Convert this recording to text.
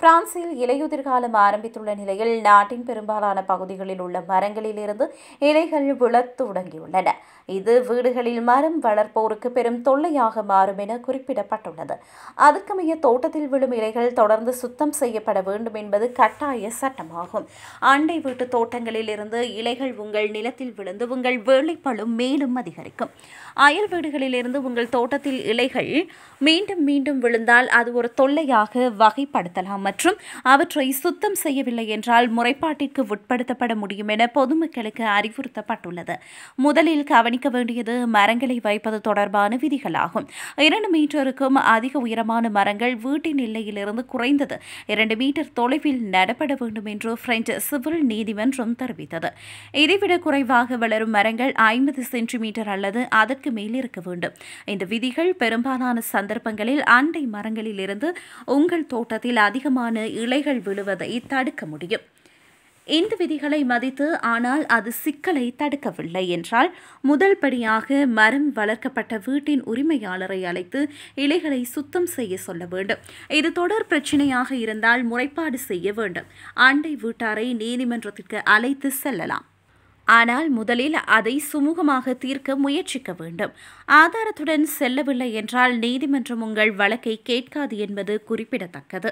பிரான்சில் இலையுதிர்காலம் ஆரம்பித்துள்ள நிலையில் நாட்டின் பெரும்பாலான பகுதிகளில் உள்ள மரங்களிலிருந்து இலைகள் விழத் தொடங்கியுள்ளன இது வீடுகளில் மரம் வளர்ப்போருக்கு பெரும் தொல்லையாக மாறும் என குறிப்பிடப்பட்டுள்ளது அதுக்கமைய தோட்டத்தில் விழும் இலைகள் தொடர்ந்து சுத்தம் செய்யப்பட வேண்டும் என்பது கட்டாய சட்டமாகும் அண்டை வீட்டு தோட்டங்களில் இருந்து இலைகள் உங்கள் நிலத்தில் விழுந்து உங்கள் வேலைப்பழும் மேலும் அதிகரிக்கும் அயல் வீடுகளிலிருந்து உங்கள் தோட்டத்தில் இலைகள் மீண்டும் மீண்டும் விழுந்தால் அது ஒரு தொல்லையாக வகைப்படுத்தலாம் மற்றும் அவற்றை சுத்தம் செய்யவில்லை என்றால் முறைப்பாட்டிற்கு உட்படுத்தப்பட முடியும் என பொதுமக்களுக்கு அறிவுறுத்தப்பட்டுள்ளது முதலில் கவனிக்க வேண்டியது மரங்களை வைப்பது தொடர்பான விதிகளாகும் இரண்டு மீட்டருக்கும் அதிக உயரமான மரங்கள் வீட்டின் எல்லையிலிருந்து குறைந்தது இரண்டு மீட்டர் தொலைவில் நடப்பட வேண்டும் என்று பிரெஞ்சு சிவில் நீதிமன்றம் தெரிவித்தது இதைவிட குறைவாக வளரும் மரங்கள் ஐம்பது சென்டிமீட்டர் அல்லது அதற்கு மேல் இருக்க வேண்டும் இந்த விதிகள் பெரும்பாலான சந்தர்ப்பங்களில் அண்டை மரங்களில் இருந்து உங்கள் தோட்டத்தில் அதிகம் ஆபத்தான இலைகள் விழுவதை தடுக்க முடியும் இந்த விதிகளை மதித்து ஆனால் அது சிக்கலை தடுக்கவில்லை என்றால் முதல் படியாக மரம் வளர்க்கப்பட்ட வீட்டின் உரிமையாளரை அழைத்து இலைகளை சுத்தம் செய்ய சொல்ல வேண்டும் இது தொடர் பிரச்சனையாக இருந்தால் முறைப்பாடு செய்ய வேண்டும் அண்டை வீட்டாரை நீதிமன்றத்திற்கு அழைத்து செல்லலாம் ஆனால் முதலில் அதை சுமூகமாக தீர்க்க முயற்சிக்க வேண்டும் ஆதாரத்துடன் செல்லவில்லை என்றால் நீதிமன்றம் உங்கள் வழக்கை கேட்காது என்பது குறிப்பிடத்தக்கது